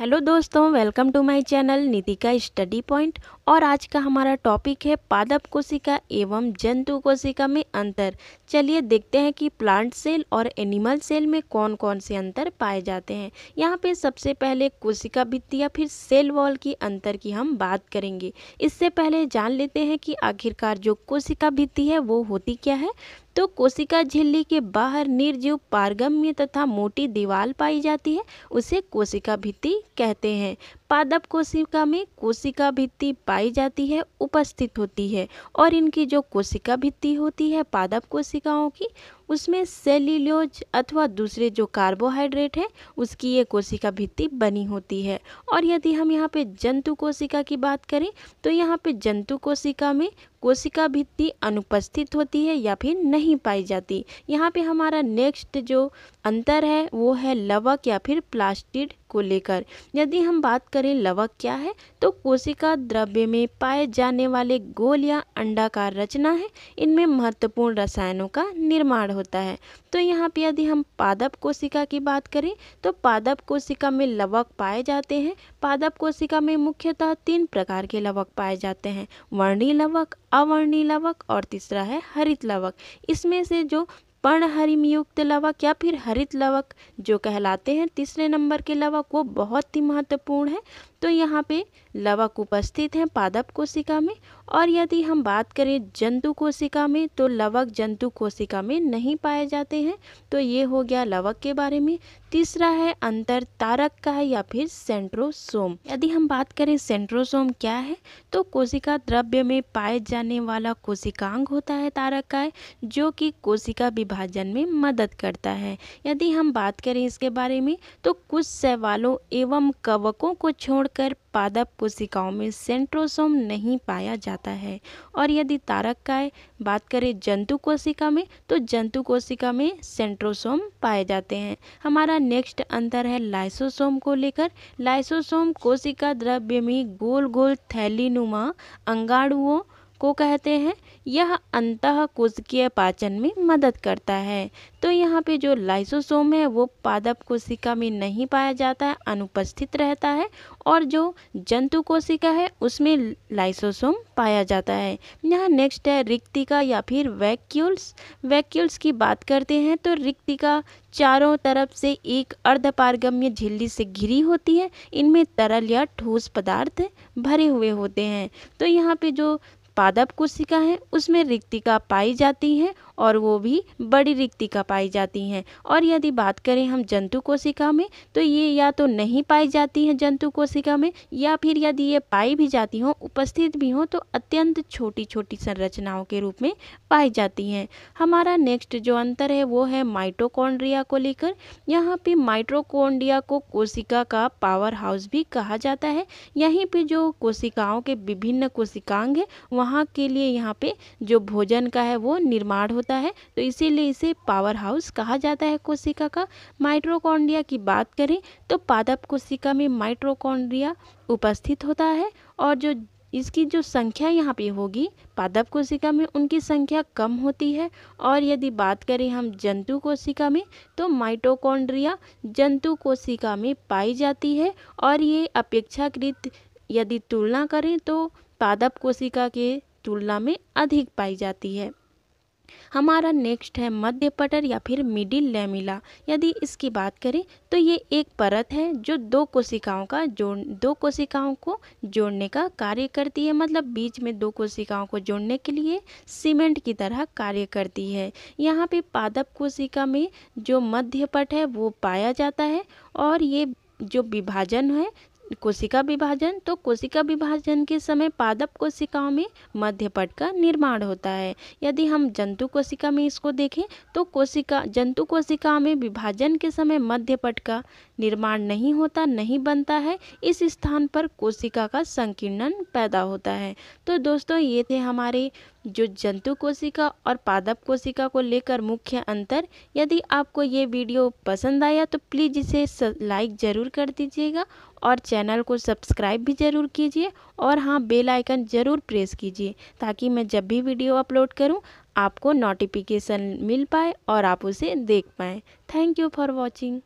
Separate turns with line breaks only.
hello दोस्तों welcome to my channel Nitika study point और आज का हमारा टॉपिक है पादप कोशिका एवं जंतु कोशिका में अंतर चलिए देखते हैं कि प्लांट सेल और एनिमल सेल में कौन कौन से अंतर पाए जाते हैं यहाँ पे सबसे पहले कोशिका भित्ति या फिर सेल वॉल की अंतर की हम बात करेंगे इससे पहले जान लेते हैं कि आखिरकार जो कोशिका भित्ति है वो होती क्या है तो कोशिका झिल्ली के बाहर निर्जीव पारगम्य तथा मोटी दीवार पाई जाती है उसे कोशिका भित्ति कहते हैं पादप कोशिका में कोशिका भित्ति पाई जाती है उपस्थित होती है और इनकी जो कोशिका भित्ति होती है पादप कोशिकाओं की उसमें सेल्यूलोज अथवा दूसरे जो कार्बोहाइड्रेट है उसकी ये कोशिका भित्ति बनी होती है और यदि हम यहाँ पे जंतु कोशिका की बात करें तो यहाँ पे जंतु कोशिका में कोशिका भित्ति अनुपस्थित होती है या फिर नहीं पाई जाती यहाँ पे हमारा नेक्स्ट जो अंतर है वो है लवक या फिर प्लास्टिड को लेकर यदि हम बात करें लवक क्या है तो कोशिका द्रव्य में पाए जाने वाले गोल या अंडाकार रचना है इनमें महत्वपूर्ण रसायनों का निर्माण होता है तो यहाँ पे यदि हम पादप कोशिका की बात करें तो पादप कोशिका में लवक पाए जाते हैं पादप कोशिका में मुख्यतः तीन प्रकार के लवक पाए जाते हैं वर्णी लवक अवर्णी लवक और तीसरा है हरित लवक इसमें से जो युक्त लवक या फिर हरित लवक जो कहलाते हैं तीसरे नंबर के लवक वो बहुत ही महत्वपूर्ण है तो यहाँ पे लवक उपस्थित हैं पादप कोशिका में और यदि हम बात करें जंतु कोशिका में तो लवक जंतु कोशिका में नहीं पाए जाते हैं तो ये हो गया लवक के बारे में तीसरा है अंतर तारक का है या फिर सेंट्रोसोम यदि हम बात करें सेंट्रोसोम क्या है तो कोशिका द्रव्य में पाए जाने वाला कोशिकांग होता है तारक का है जो कि कोशिका विभाजन में मदद करता है यदि हम बात करें इसके बारे में तो कुछ सवालों एवं कवकों को छोड़ छोड़कर पादप कोशिकाओं में सेंट्रोसोम नहीं पाया जाता है और यदि तारक का बात करें जंतु कोशिका में तो जंतु कोशिका में सेंट्रोसोम पाए जाते हैं हमारा नेक्स्ट अंतर है लाइसोसोम को लेकर लाइसोसोम कोशिका द्रव्य में गोल गोल थैलीनुमा अंगाणुओं को कहते हैं यह अंत कोशिकीय पाचन में मदद करता है तो यहाँ पे जो लाइसोसोम है वो पादप कोशिका में नहीं पाया जाता है अनुपस्थित रहता है और जो जंतु कोशिका है उसमें लाइसोसोम पाया जाता है यहाँ नेक्स्ट है रिक्तिका या फिर वैक्यूल्स वैक्यूल्स की बात करते हैं तो रिक्तिका चारों तरफ से एक अर्धपारगम्य झिल्ली से घिरी होती है इनमें तरल या ठोस पदार्थ भरे हुए होते हैं तो यहाँ पे जो पादप कोशिका है उसमें रिक्तिका पाई जाती है और वो भी बड़ी रिक्तिका पाई जाती हैं और यदि बात करें हम जंतु कोशिका में तो ये या तो नहीं पाई जाती हैं जंतु कोशिका में या फिर यदि ये पाई भी जाती हों उपस्थित भी हों तो अत्यंत छोटी छोटी संरचनाओं के रूप में पाई जाती हैं हमारा नेक्स्ट जो अंतर है वो है माइटोकॉन्ड्रिया को लेकर यहाँ पे माइट्रोकोन्ड्रिया को कोशिका का पावर हाउस भी कहा जाता है यहीं पर जो कोशिकाओं के विभिन्न कोशिकांग है वहाँ वहाँ के लिए यहाँ पे जो भोजन का है वो निर्माण होता है तो इसीलिए इसे पावर हाउस कहा जाता है कोशिका का माइट्रोकॉन्ड्रिया की बात करें तो पादप कोशिका में माइट्रोकॉन्ड्रिया उपस्थित होता है और जो इसकी जो संख्या यहाँ पे होगी पादप कोशिका में उनकी संख्या कम होती है और यदि बात करें हम जंतु कोशिका में तो माइटोकॉन्ड्रिया जंतु कोशिका में पाई जाती है और ये अपेक्षाकृत यदि तुलना करें तो पादप कोशिका के तुलना में अधिक पाई जाती है हमारा नेक्स्ट है मध्य पटर या फिर मिडिल लेमिला यदि इसकी बात करें तो ये एक परत है जो दो कोशिकाओं का जोड़ दो कोशिकाओं को जोड़ने का कार्य करती है मतलब बीच में दो कोशिकाओं को जोड़ने के लिए सीमेंट की तरह कार्य करती है यहाँ पे पादप कोशिका में जो मध्य पट है वो पाया जाता है और ये जो विभाजन है कोशिका विभाजन तो कोशिका विभाजन के समय पादप कोशिकाओं में मध्यपट का निर्माण होता है यदि हम जंतु कोशिका में इसको देखें तो कोशिका जंतु कोशिका में विभाजन के समय मध्यपट का निर्माण नहीं होता नहीं बनता है इस स्थान पर कोशिका का संकीर्णन पैदा होता है तो दोस्तों ये थे हमारे जो जंतु कोशिका और पादप कोशिका को लेकर मुख्य अंतर यदि आपको ये वीडियो पसंद आया तो प्लीज़ इसे लाइक ज़रूर कर दीजिएगा और चैनल को सब्सक्राइब भी ज़रूर कीजिए और हाँ बेल आइकन ज़रूर प्रेस कीजिए ताकि मैं जब भी वीडियो अपलोड करूँ आपको नोटिफिकेशन मिल पाए और आप उसे देख पाएँ थैंक यू फॉर वॉचिंग